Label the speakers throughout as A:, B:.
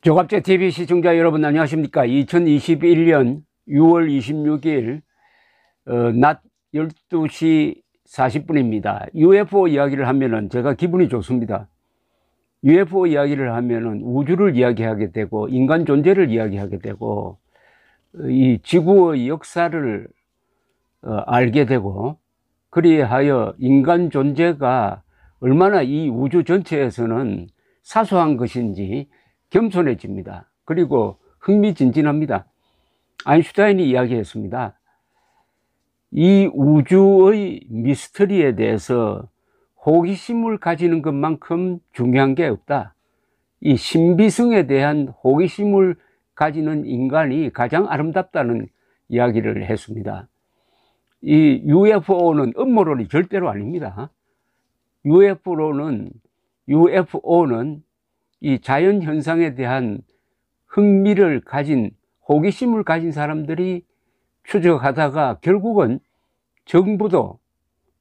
A: 조갑제 TV 시청자 여러분 안녕하십니까 2021년 6월 26일 어, 낮 12시 40분입니다 UFO 이야기를 하면은 제가 기분이 좋습니다 UFO 이야기를 하면은 우주를 이야기하게 되고 인간 존재를 이야기하게 되고 어, 이 지구의 역사를 어, 알게 되고 그리하여 인간 존재가 얼마나 이 우주 전체에서는 사소한 것인지 겸손해집니다. 그리고 흥미진진합니다. 아인슈타인이 이야기했습니다. 이 우주의 미스터리에 대해서 호기심을 가지는 것만큼 중요한 게 없다. 이 신비성에 대한 호기심을 가지는 인간이 가장 아름답다는 이야기를 했습니다. 이 UFO는 음모론이 절대로 아닙니다. UFO는 UFO는 이 자연 현상에 대한 흥미를 가진 호기심을 가진 사람들이 추적하다가 결국은 정부도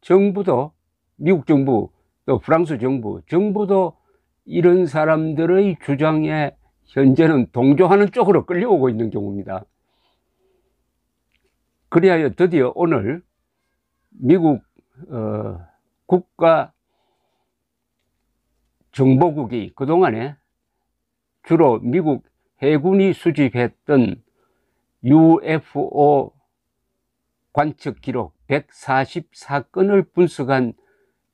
A: 정부도 미국 정부 또 프랑스 정부 정부도 이런 사람들의 주장에 현재는 동조하는 쪽으로 끌려오고 있는 경우입니다. 그리하여 드디어 오늘 미국 어, 국가 정보국이 그동안에 주로 미국 해군이 수집했던 UFO 관측 기록 144건을 분석한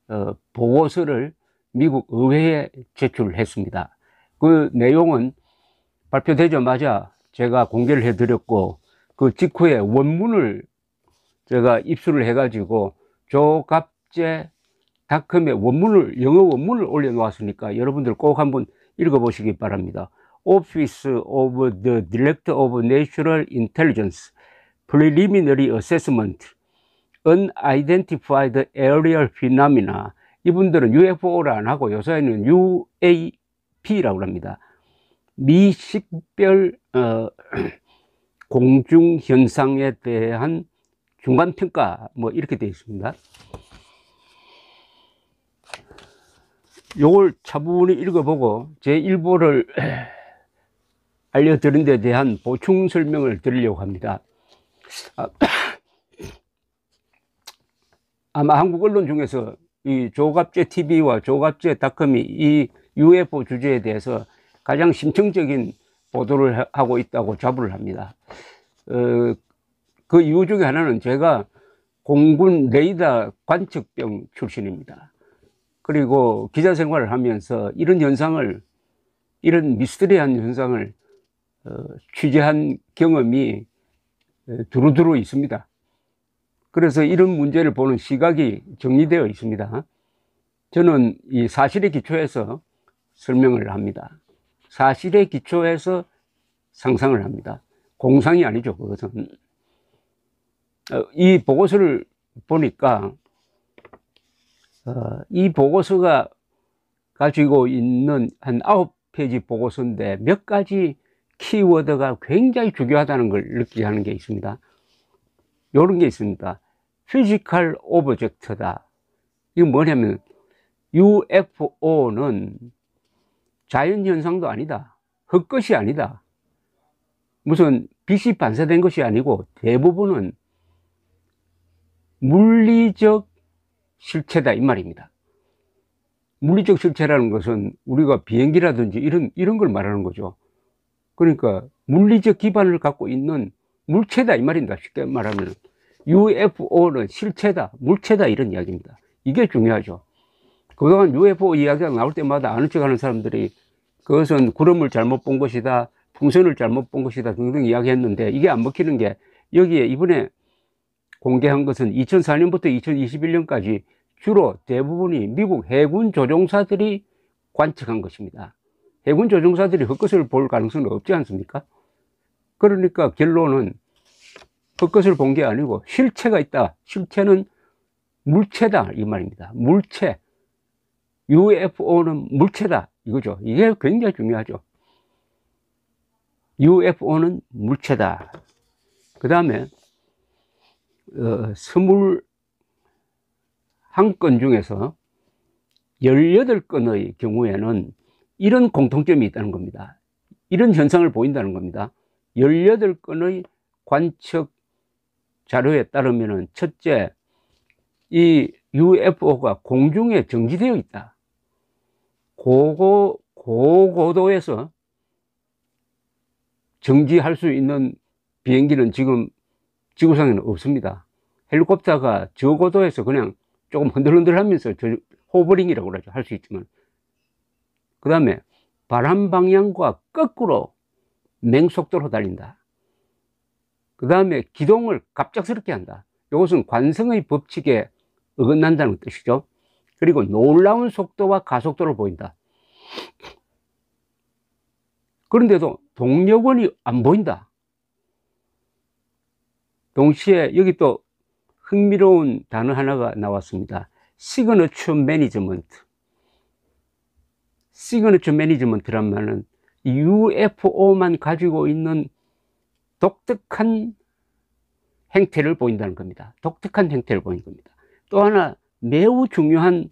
A: 어, 보고서를 미국 의회에 제출했습니다. 그 내용은 발표되자마자 제가 공개를 해드렸고 그 직후에 원문을 제가 입수를 해가지고 조갑제 닷컴의 원문을 영어 원문을 올려놓았으니까 여러분들 꼭 한번 읽어보시기 바랍니다. Office of the Director of National Intelligence Preliminary Assessment Unidentified Aerial Phenomena 이분들은 UFO를 안 하고 요새는 UAP라고 합니다. 미식별 어, 공중 현상에 대한 중간 평가 뭐 이렇게 되어 있습니다. 요걸 차분히 읽어보고 제 일보를 알려드린 데 대한 보충 설명을 드리려고 합니다. 아, 마 한국 언론 중에서 이 조갑제 TV와 조갑제 닷컴이 이 UFO 주제에 대해서 가장 심층적인 보도를 하고 있다고 자부를 합니다. 어, 그 이유 중에 하나는 제가 공군 레이더 관측병 출신입니다. 그리고 기자 생활을 하면서 이런 현상을 이런 미스터리한 현상을 어, 취재한 경험이 어, 두루두루 있습니다. 그래서 이런 문제를 보는 시각이 정리되어 있습니다. 저는 이사실에기초해서 설명을 합니다. 사실에기초해서 상상을 합니다. 공상이 아니죠, 그것은. 어, 이 보고서를 보니까 어, 이 보고서가 가지고 있는 한 아홉 페이지 보고서인데 몇 가지 키워드가 굉장히 중요하다는 걸 느끼게 하는 게 있습니다. 이런 게 있습니다. 피지컬 오브젝트다. 이건 뭐냐면 UFO는 자연현상도 아니다. 헛것이 아니다. 무슨 빛이 반사된 것이 아니고 대부분은 물리적 실체다 이 말입니다 물리적 실체라는 것은 우리가 비행기라든지 이런 이런 걸 말하는 거죠 그러니까 물리적 기반을 갖고 있는 물체다 이 말입니다 쉽게 말하면 UFO는 실체다 물체다 이런 이야기입니다 이게 중요하죠 그동안 UFO 이야기가 나올 때마다 아는 척하는 사람들이 그것은 구름을 잘못 본 것이다 풍선을 잘못 본 것이다 등등 이야기했는데 이게 안 먹히는 게 여기에 이번에 공개한 것은 2004년부터 2021년까지 주로 대부분이 미국 해군 조종사들이 관측한 것입니다. 해군 조종사들이 헛것을 볼 가능성은 없지 않습니까? 그러니까 결론은 헛것을 본 게 아니고 실체가 있다. 실체는 물체다 이 말입니다. 물체. UFO는 물체다 이거죠. 이게 굉장히 중요하죠. UFO는 물체다. 그 다음에 어, 스물 한 건 중에서 18건의 경우에는 이런 공통점이 있다는 겁니다. 이런 현상을 보인다는 겁니다. 18건의 관측 자료에 따르면 첫째, 이 UFO가 공중에 정지되어 있다. 고고, 고고도에서 정지할 수 있는 비행기는 지금 지구상에는 없습니다. 헬리콥터가 저고도에서 그냥 조금 흔들흔들 하면서 호버링이라고 그러죠. 할 수 있지만. 그 다음에 바람 방향과 거꾸로 맹속도로 달린다. 그 다음에 기동을 갑작스럽게 한다. 이것은 관성의 법칙에 어긋난다는 뜻이죠. 그리고 놀라운 속도와 가속도를 보인다. 그런데도 동력원이 안 보인다. 동시에 여기 또 흥미로운 단어 하나가 나왔습니다. 시그너처 매니지먼트. 시그너처 매니지먼트란 말은 UFO만 가지고 있는 독특한 행태를 보인다는 겁니다. 독특한 행태를 보인 겁니다. 또 하나 매우 중요한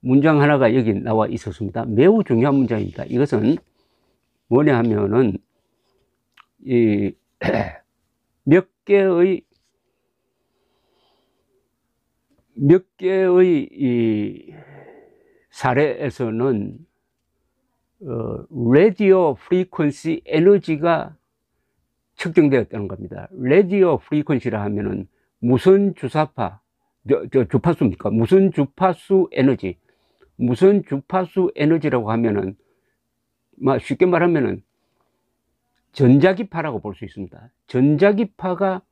A: 문장 하나가 여기 나와 있었습니다. 매우 중요한 문장입니다. 이것은 뭐냐 하면은 이몇 개의 몇 개의 이 사례에서는 어, 레디오 프리퀀시 에너지가 측정되었다는 겁니다. 레디오 프리퀀시라 하면은 무슨 주사파, 저, 저 주파수입니까? 무슨 주파수 에너지, 무슨 주파수 에너지라고 하면은 쉽게 말하면은 전자기파라고 볼 수 있습니다. 전자기파가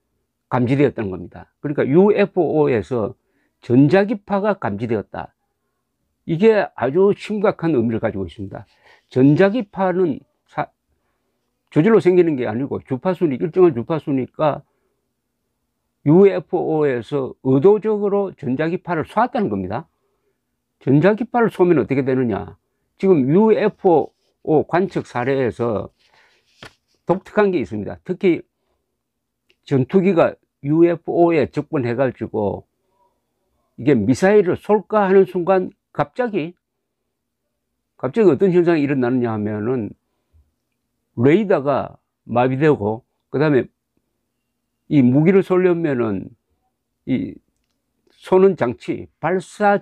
A: 감지되었다는 겁니다. 그러니까 UFO에서 전자기파가 감지되었다. 이게 아주 심각한 의미를 가지고 있습니다. 전자기파는 사, 저절로 생기는 게 아니고 주파수니 일정한 주파수니까 UFO에서 의도적으로 전자기파를 쏘았다는 겁니다. 전자기파를 쏘면 어떻게 되느냐? 지금 UFO 관측 사례에서 독특한 게 있습니다. 특히 전투기가 UFO에 접근해가지고 이게 미사일을 쏠까 하는 순간 갑자기 갑자기 어떤 현상이 일어나느냐 하면은 레이더가 마비되고 그 다음에 이 무기를 쏠려면은 이 쏘는 장치 발사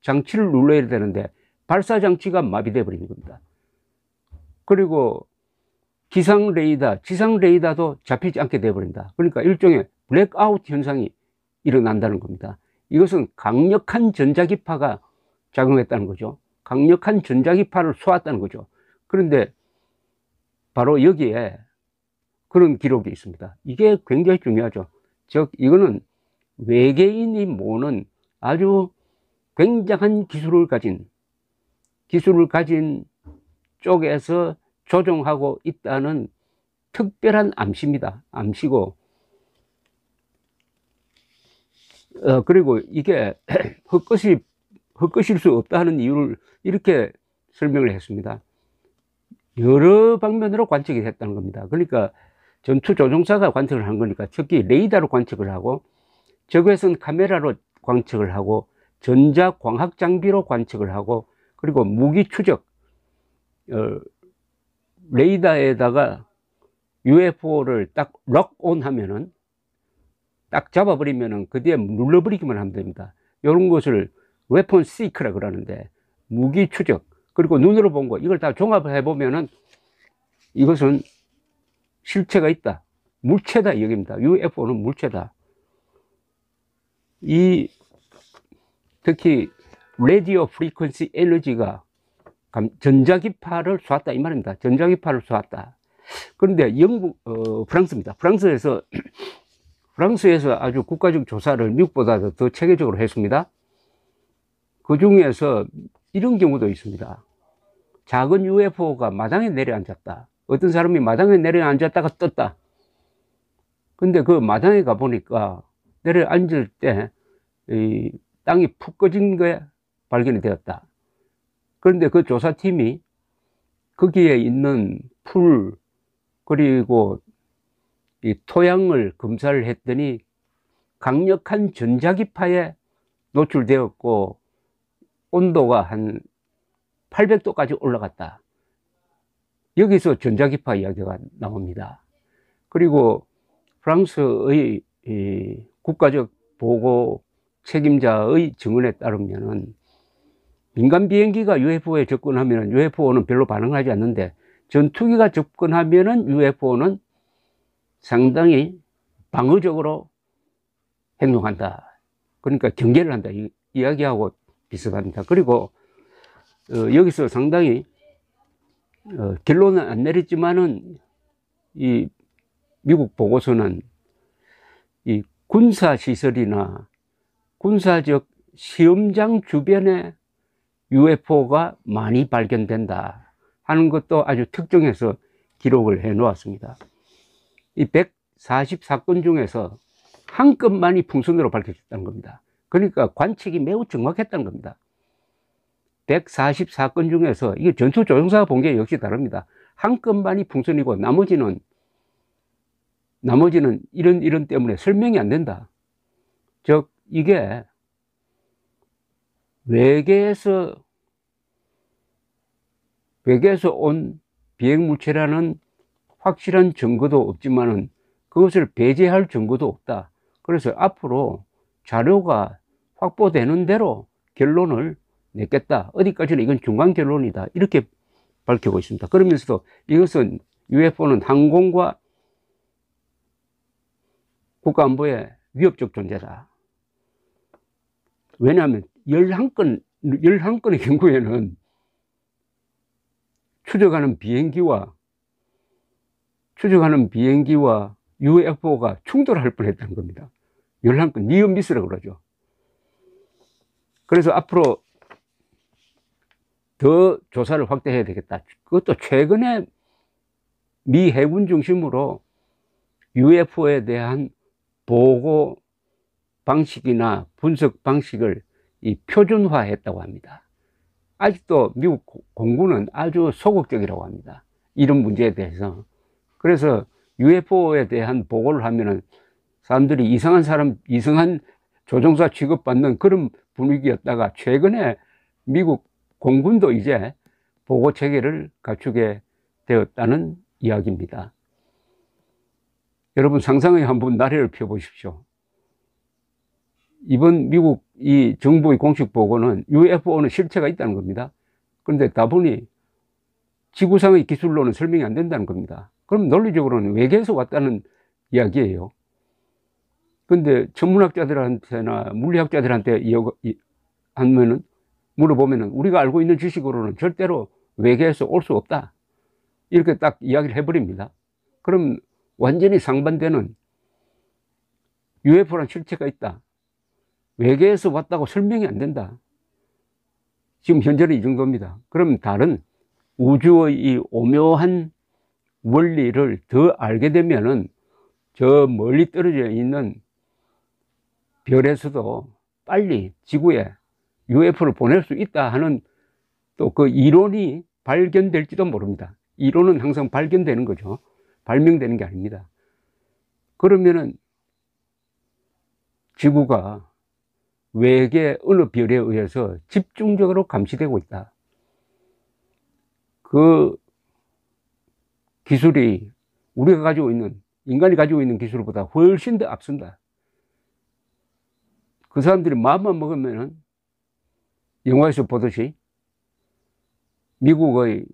A: 장치를 눌러야 되는데 발사 장치가 마비돼 버리는 겁니다. 그리고 기상 레이더, 지상 레이더도 잡히지 않게 되어버린다. 그러니까 일종의 블랙아웃 현상이 일어난다는 겁니다. 이것은 강력한 전자기파가 작용했다는 거죠. 강력한 전자기파를 쏘았다는 거죠. 그런데 바로 여기에 그런 기록이 있습니다. 이게 굉장히 중요하죠. 즉, 이거는 외계인이 모는 아주 굉장한 기술을 가진, 기술을 가진 쪽에서 조종하고 있다는 특별한 암시입니다. 암시고 어, 그리고 이게 헛것이 헛것일 수 없다는 이유를 이렇게 설명을 했습니다. 여러 방면으로 관측이 됐다는 겁니다. 그러니까 전투 조종사가 관측을 한 거니까 특히 레이더로 관측을 하고 적외선 카메라로 관측을 하고 전자 광학 장비로 관측을 하고 그리고 무기 추적 어, 레이더에다가 UFO를 딱 럭 온 하면은 딱 잡아버리면은 그 뒤에 눌러버리기만 하면 됩니다. 이런 것을 웨폰 시크라 그러는데 무기 추적 그리고 눈으로 본 거 이걸 다 종합해 을 보면은 이것은 실체가 있다. 물체다 여기입니다. UFO는 물체다. 이 특히 레디오 프리퀀시 에너지가 전자기파를 쏘았다 이 말입니다. 전자기파를 쏘았다. 그런데 영국 어, 프랑스입니다. 프랑스에서 프랑스에서 아주 국가적 조사를 미국보다 더 체계적으로 했습니다. 그 중에서 이런 경우도 있습니다. 작은 UFO가 마당에 내려앉았다. 어떤 사람이 마당에 내려앉았다가 떴다. 근데 그 마당에 가보니까 내려앉을 때 땅이 푹 꺼진 게 발견이 되었다. 그런데 그 조사팀이 거기에 있는 풀 그리고 이 토양을 검사를 했더니 강력한 전자기파에 노출되었고 온도가 한 800도까지 올라갔다. 여기서 전자기파 이야기가 나옵니다. 그리고 프랑스의 이 국가적 보고 책임자의 증언에 따르면은 민간 비행기가 UFO에 접근하면 UFO는 별로 반응하지 않는데 전투기가 접근하면 UFO는 상당히 방어적으로 행동한다. 그러니까 경계를 한다. 이, 이야기하고 비슷합니다. 그리고 어, 여기서 상당히 어, 결론은 안 내렸지만은 이 미국 보고서는 이 군사시설이나 군사적 시험장 주변에 UFO가 많이 발견된다 하는 것도 아주 특정해서 기록을 해 놓았습니다. 이 144건 중에서 한 건만이 풍선으로 밝혀졌다는 겁니다. 그러니까 관측이 매우 정확했다는 겁니다. 144건 중에서 이게 전투조종사가 본 게 역시 다릅니다. 한 건만이 풍선이고 나머지는 나머지는 이런 이런 때문에 설명이 안 된다. 즉 이게 외계에서 외계에서 온 비행물체라는 확실한 증거도 없지만은 그것을 배제할 증거도 없다. 그래서 앞으로 자료가 확보되는 대로 결론을 냈겠다. 어디까지는 이건 중간 결론이다. 이렇게 밝히고 있습니다. 그러면서도 이것은 UFO는 항공과 국가안보에 위협적 존재다. 왜냐하면 11건, 11건의 경우에는 추적하는 비행기와 추적하는 비행기와 UFO가 충돌할 뻔했다는 겁니다. 11건, 니언미스라고 그러죠. 그래서 앞으로 더 조사를 확대해야 되겠다. 그것도 최근에 미 해군 중심으로 UFO에 대한 보고 방식이나 분석 방식을 이 표준화했다고 합니다. 아직도 미국 공군은 아주 소극적이라고 합니다. 이런 문제에 대해서. 그래서 UFO에 대한 보고를 하면은 사람들이 이상한 사람, 이상한 조종사 취급받는 그런 분위기였다가 최근에 미국 공군도 이제 보고 체계를 갖추게 되었다는 이야기입니다. 여러분 상상의 한번 나래를 펴보십시오. 이번 미국 이 정부의 공식 보고는 UFO는 실체가 있다는 겁니다. 그런데 다분히 지구상의 기술로는 설명이 안 된다는 겁니다. 그럼 논리적으로는 외계에서 왔다는 이야기예요. 근데 천문학자들한테나 물리학자들한테 하면은 물어보면 우리가 알고 있는 지식으로는 절대로 외계에서 올 수 없다. 이렇게 딱 이야기를 해버립니다. 그럼 완전히 상반되는 UFO란 실체가 있다. 외계에서 왔다고 설명이 안 된다. 지금 현재는 이 정도입니다. 그럼 다른 우주의 이 오묘한 원리를 더 알게 되면은 저 멀리 떨어져 있는 별에서도 빨리 지구에 UFO를 보낼 수 있다 하는 또 그 이론이 발견될지도 모릅니다. 이론은 항상 발견되는 거죠. 발명되는 게 아닙니다. 그러면은 지구가 외계 언론별에 의해서 집중적으로 감시되고 있다. 그 기술이 우리가 가지고 있는, 인간이 가지고 있는 기술보다 훨씬 더 앞선다. 그 사람들이 마음만 먹으면은 영화에서 보듯이 미국의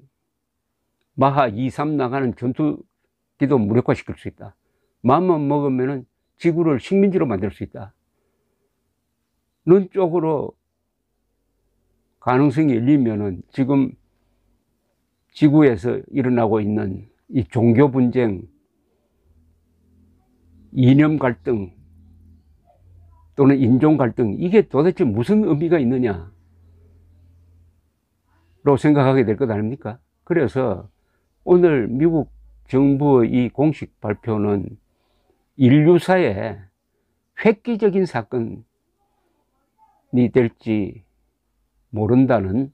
A: 마하 2, 3 나가는 전투기도 무력화시킬 수 있다. 마음만 먹으면은 지구를 식민지로 만들 수 있다. 눈 쪽으로 가능성이 열리면은 지금 지구에서 일어나고 있는 이 종교 분쟁, 이념 갈등 또는 인종 갈등 이게 도대체 무슨 의미가 있느냐 로 생각하게 될 것 아닙니까? 그래서 오늘 미국 정부의 이 공식 발표는 인류사에 획기적인 사건 니 네 될지 모른다는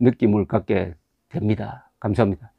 A: 느낌을 갖게 됩니다. 감사합니다.